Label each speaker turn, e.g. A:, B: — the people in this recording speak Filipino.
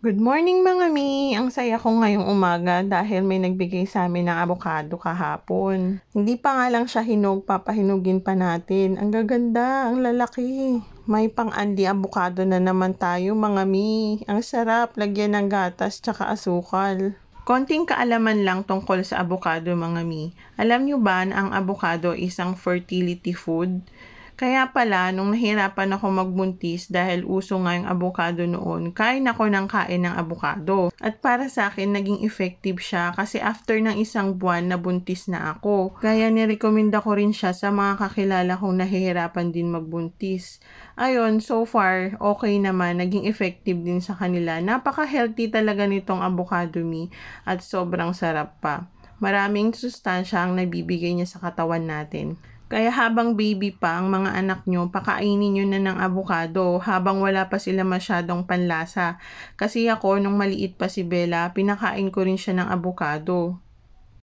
A: Good morning mga mi! Ang saya ko ngayong umaga dahil may nagbigay sa amin ng avocado kahapon. Hindi pa nga lang siya hinog, papahinugin pa natin. Ang gaganda, ang lalaki. May pang-andi avocado na naman tayo mga mi. Ang sarap, lagyan ng gatas tsaka asukal. Konting kaalaman lang tungkol sa avocado mga mi. Alam nyo ba na ang avocado isang fertility food? Kaya pala, nung nahirapan ako magbuntis dahil uso nga yung avocado noon, kain ako ng kain ng avocado. At para sa akin, naging effective siya kasi after ng isang buwan, nabuntis na ako. Kaya nirekomenda ko rin siya sa mga kakilala kong nahihirapan din magbuntis. Ayun, so far, okay naman. Naging effective din sa kanila. Napaka-healthy talaga nitong avocado mi at sobrang sarap pa. Maraming sustansya ang nabibigay niya sa katawan natin. Kaya habang baby pa ang mga anak nyo, pakainin nyo na ng avocado habang wala pa sila masyadong panlasa. Kasi ako, nung maliit pa si Bella, pinakain ko rin siya ng avocado.